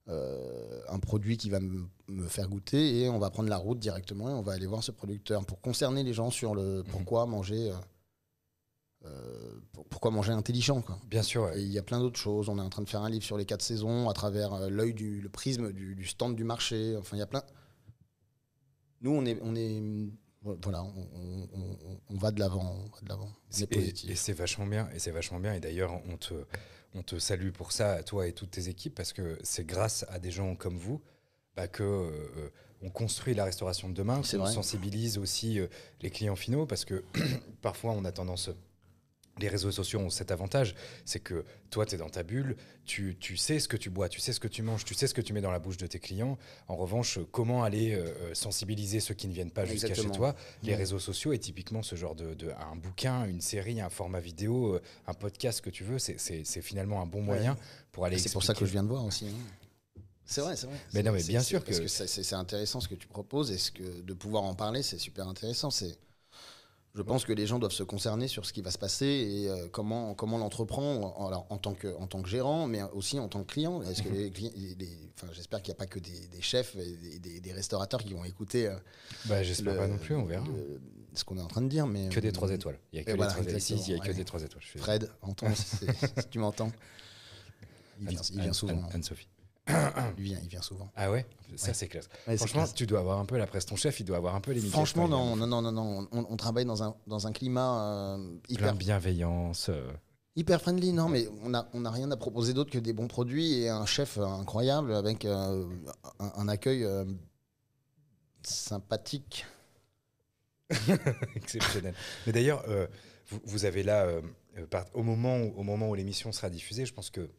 euh, un produit qui va me faire goûter et on va prendre la route directement et on va aller voir ce producteur pour concerner les gens sur le mhm. pourquoi manger. pourquoi manger intelligent quoi. Bien sûr. Il y a plein d'autres choses. On est en train de faire un livre sur les quatre saisons à travers l'œil du le prisme du, stand du marché. Enfin, il y a plein. Nous, on est, on est voilà, on, on, va de l'avant, positif et c'est vachement bien, et c'est vachement bien. Et d'ailleurs, on te, on te salue pour ça, toi et toutes tes équipes, parce que c'est grâce à des gens comme vous bah, que euh, on construit la restauration de demain, on sensibilise aussi euh, les clients finaux, parce que parfois on a tendance les réseaux sociaux ont cet avantage, c'est que toi, tu es dans ta bulle, tu, sais ce que tu bois, tu sais ce que tu manges, tu sais ce que tu mets dans la bouche de tes clients. En revanche, comment aller euh, euh, sensibiliser ceux qui ne viennent pas jusqu'à chez toi Les réseaux sociaux et typiquement ce genre de, Un bouquin, une série, un format vidéo, euh, un podcast que tu veux, c'est finalement un bon moyen pour aller... C'est pour ça que je viens de voir aussi. Hein. C'est vrai, c'est vrai. Mais non, mais bien sûr que. c'est intéressant ce que tu proposes et ce que, de pouvoir en parler, c'est super intéressant. C'est je pense que les gens doivent se concerner sur ce qui va se passer et euh, comment, comment l'entreprend en, en, tant que, en tant que gérant, mais aussi en tant que client. est que mhm. les, j'espère qu'il n'y a pas que des, chefs et des, restaurateurs qui vont écouter. Euh, bah, j'espère pas non plus, on verra. ce qu'on est en train de dire, mais que des euh, trois étoiles. Il a que, des, trois étoiles. Fred, entends, si, tu m'entends. Il, vient, il vient souvent. Hein. Anne-Sophie il, vient, il vient souvent. Ah ouais Ça, c'est classe. Franchement, tu dois avoir un peu la presse. Ton chef, il doit avoir un peu les Franchement, non, non, non, non, On, travaille dans un, dans un climat euh, hyper. bienveillance. Euh. Hyper friendly, non, mais on n'a on a rien à proposer d'autre que des bons produits et un chef euh, incroyable avec un, accueil sympathique. Exceptionnel. Mais d'ailleurs, vous, avez là, au moment au moment où l'émission sera diffusée, je pense que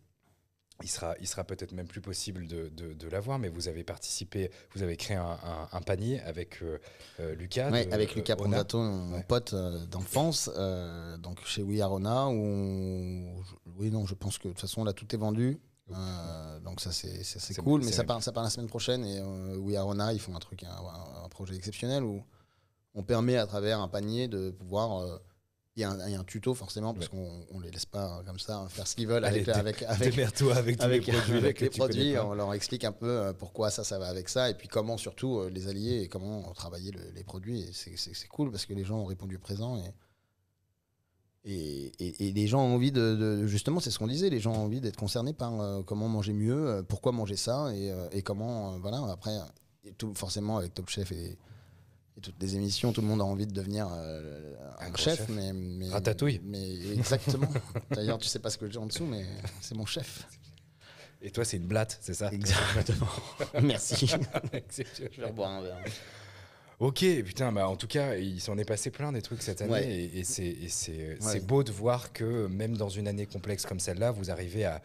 il sera, il sera peut-être même plus possible de, de, l'avoir, mais vous avez participé, vous avez créé un, panier avec euh, euh, Lucas. Oui, avec Lucas euh, mon pote d'enfance, donc chez We Arona, où oui, non, je pense que de toute façon, là, tout est vendu. donc ça c'est cool, mais ça part, ça part la semaine prochaine et euh, Arona ils font un truc, un, projet exceptionnel où on permet à travers un panier de pouvoir il y, a un, tuto forcément parce qu'on ne les laisse pas hein, comme ça hein, faire ce qu'ils veulent avec, avec, avec, avec, les produits. Avec les produits on leur explique un peu euh, pourquoi ça, ça va avec ça et puis comment surtout euh, les allier et comment travailler les produits. C'est cool parce que les gens ont répondu présent et, et, les gens ont envie de, justement, c'est ce qu'on disait, les gens ont envie d'être concernés par euh, comment manger mieux, pourquoi manger ça et, et comment, voilà, après, tout, forcément avec Top Chef et, toutes les émissions, tout le monde a envie de devenir euh, un, chef, mais, mais exactement. D'ailleurs, tu sais pas ce que j'ai en dessous, mais c'est mon chef. Et toi, c'est une blatte, c'est ça Exactement. Merci. un verre. Ok, putain, bah en tout cas, il s'en est passé plein des trucs cette année et, c'est euh, beau de voir que même dans une année complexe comme celle-là, vous arrivez euh,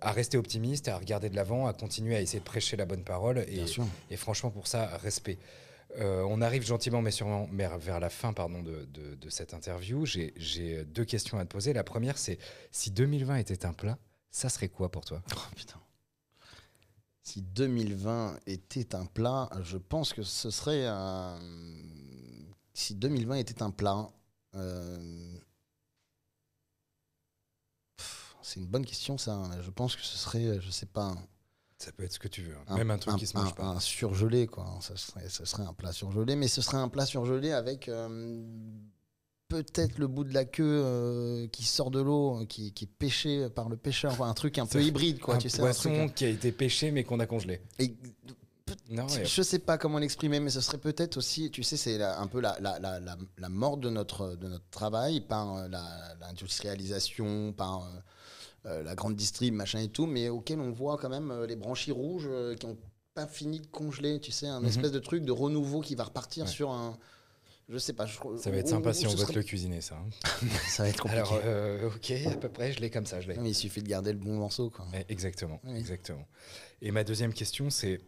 à, rester optimiste, à regarder de l'avant, à continuer à essayer de prêcher la bonne parole. Et, et franchement, pour ça, respect. Euh, on arrive gentiment mais sûrement vers la fin pardon, de, cette interview. J'ai euh, deux questions à te poser. La première, c'est si 2020 était un plat, ça serait quoi pour toi oh, putain. Si 2020 était un plat, je pense que ce serait Si 2020 était un plat. Euh, c'est une bonne question, ça. Je pense que ce serait, je sais pas, ça peut être ce que tu veux, hein. même un truc qui se mange pas. Un surgelé, quoi. Ce hein. serait, serait, un plat surgelé, mais ce serait un plat surgelé avec euh, peut-être le bout de la queue euh, qui sort de l'eau, euh, qui, qui, est pêché par le pêcheur, un truc un peu hybride, quoi. Un tu sais, un truc... qui a été pêché mais qu'on a congelé. Et... Je sais pas comment l'exprimer, mais ce serait peut-être aussi, tu sais, c'est un peu la, la, la, la, mort de notre, de notre travail par l'industrialisation, par euh, la grande distrib, machin et tout, mais auquel on voit quand même euh, les branchies rouges euh, qui ont pas fini de congeler, tu sais, un mhm. espèce de truc de renouveau qui va repartir sur un. Je sais pas. Je... Ça va être sympa si on veut te le cuisiner, ça. Hein. ça va être compliqué. Alors, ok, à peu près, je l'ai comme ça. Je mais il suffit de garder le bon morceau, quoi. Eh, exactement, exactement. Et ma deuxième question, c'est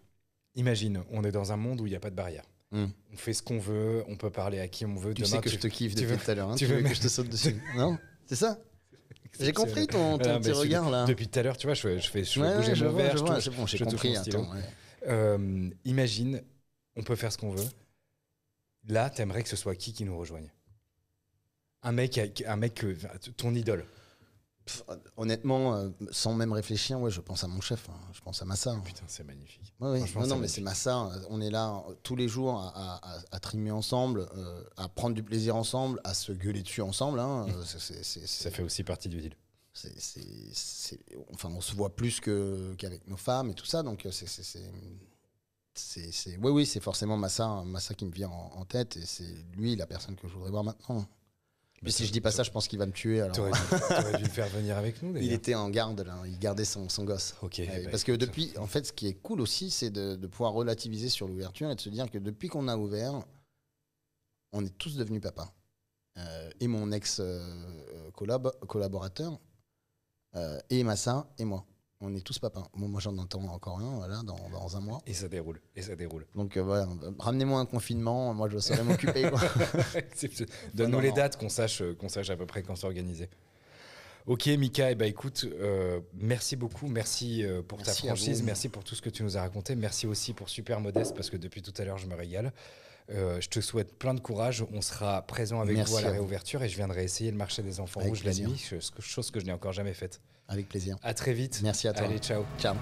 imagine, on est dans un monde où il n'y a pas de barrière. Hmm. On fait ce qu'on veut, on peut parler à qui on veut. Tu Demain, sais que je te kiffe depuis tout à l'heure. Hein, tu, veux, que je te saute dessus Non C'est ça j'ai compris ton, ton petit regard là. Depuis tout à l'heure, tu vois, je, fais je bouger mon verre. Je vois, c'est bon, j'ai compris. Euh, imagine, on peut faire ce qu'on veut. Là, t'aimerais que ce soit qui qui nous rejoigne Un mec, un mec, ton idole honnêtement, euh, sans même réfléchir, ouais, je pense à mon chef, hein. je pense à Massa. Hein. Putain, c'est magnifique. Non, mais c'est Massa. Euh, on est là euh, tous les jours à, à, trimer ensemble, à prendre du plaisir ensemble, à se gueuler dessus ensemble. Hein. Mmh. Ça fait aussi partie du deal. enfin, on se voit plus qu'avec nos femmes et tout ça, donc c'est, oui, oui, c'est forcément Massa, Massa qui me vient en tête, et c'est lui la personne que je voudrais voir maintenant si bah, je dis pas ça, je pense qu'il va me tuer. Alors. dû, le faire venir avec nous. Il était en garde, là. il gardait son, gosse. Euh, bah, parce que depuis, en fait, ce qui est cool aussi, c'est de, pouvoir relativiser sur l'ouverture et de se dire que depuis qu'on a ouvert, on est tous devenus papa. Euh, et mon ex euh, collab collaborateur, et Massa, et moi on est tous papins, moi, j'en entends encore un voilà, dans, un mois. Et ça déroule. Et ça déroule. Donc euh, voilà, ramenez-moi un confinement. Moi, je saurais m'occuper. Donne-nous les dates qu'on sache, euh, qu'on sache à peu près quand s'organiser. Ok, Mika, Et eh ben, écoute, euh, merci beaucoup. Merci pour ta franchise. Merci pour tout ce que tu nous as raconté. Merci aussi pour Super Modeste, parce que depuis tout à l'heure, je me régale. je te souhaite plein de courage. On sera présent avec vous à la réouverture et je viendrai essayer le marché des enfants rouges la nuit, chose que je n'ai encore jamais faite. Avec plaisir. À très vite. Merci à toi. Allez, ciao. Ciao.